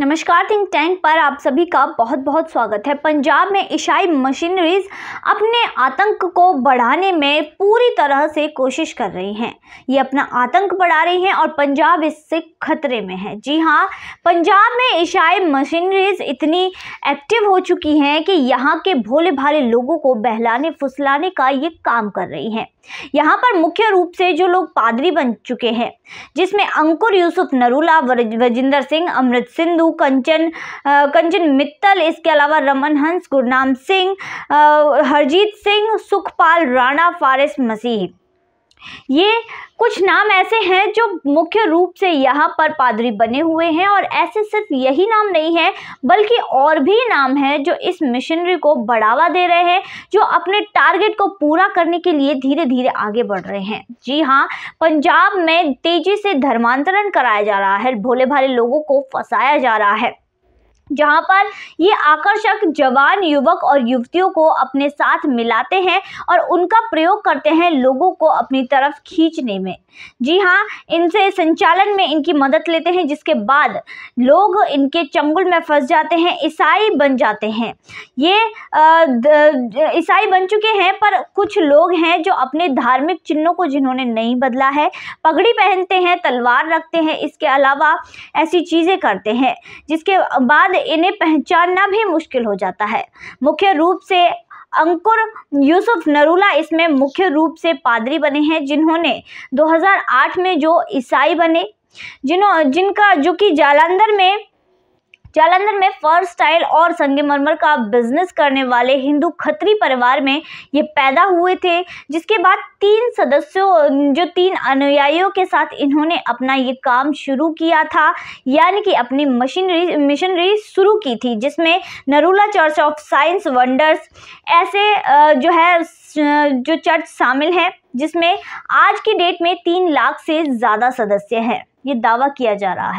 नमस्कार think tank पर आप सभी का बहुत बहुत स्वागत है पंजाब में ईसाई मशीनरीज अपने आतंक को बढ़ाने में पूरी तरह से कोशिश कर रही हैं ये अपना आतंक बढ़ा रही हैं और पंजाब इससे खतरे में है जी हाँ पंजाब में ईसाई मशीनरीज इतनी एक्टिव हो चुकी हैं कि यहाँ के भोले भाले लोगों को बहलाने फुसलाने का ये काम कर रही हैं यहाँ पर मुख्य रूप से जो लोग पादरी बन चुके हैं जिसमें अंकुर यूसुफ नरूला वजिंदर सिंह अमृत सिंधु सिद्धू कंचन कंचन मित्तल इसके अलावा रमन हंस गुरनाम सिंह हरजीत सिंह सुखपाल राणा फारिस मसीह ये कुछ नाम ऐसे हैं जो मुख्य रूप से यहाँ पर पादरी बने हुए हैं और ऐसे सिर्फ यही नाम नहीं है बल्कि और भी नाम हैं जो इस मिशनरी को बढ़ावा दे रहे हैं जो अपने टारगेट को पूरा करने के लिए धीरे धीरे आगे बढ़ रहे हैं जी हाँ पंजाब में तेजी से धर्मांतरण कराया जा रहा है भोले भाले लोगों को फंसाया जा रहा है जहाँ पर ये आकर्षक जवान युवक और युवतियों को अपने साथ मिलाते हैं और उनका प्रयोग करते हैं लोगों को अपनी तरफ खींचने में जी हाँ इनसे संचालन में इनकी मदद लेते हैं जिसके बाद लोग इनके चंगुल में फंस जाते हैं ईसाई बन जाते हैं ये ईसाई बन चुके हैं पर कुछ लोग हैं जो अपने धार्मिक चिन्हों को जिन्होंने नहीं बदला है पगड़ी पहनते हैं तलवार रखते हैं इसके अलावा ऐसी चीज़ें करते हैं जिसके बाद इन्हें पहचानना भी मुश्किल हो जाता है मुख्य रूप से अंकुर यूसुफ नरूला इसमें मुख्य रूप से पादरी बने हैं जिन्होंने 2008 में जो ईसाई बने जिन्हों जिनका जो कि जालंधर में जालंधर में फर स्टाइल और संगमरमर का बिजनेस करने वाले हिंदू खत्री परिवार में ये पैदा हुए थे जिसके बाद तीन सदस्यों जो तीन अनुयायियों के साथ इन्होंने अपना ये काम शुरू किया था यानी कि अपनी मशीनरी मिशनरी शुरू की थी जिसमें Narula church of science wonders ऐसे जो है जो चर्च शामिल हैं जिसमें आज की डेट में तीन लाख से ज़्यादा सदस्य हैं ये दावा किया जा रहा है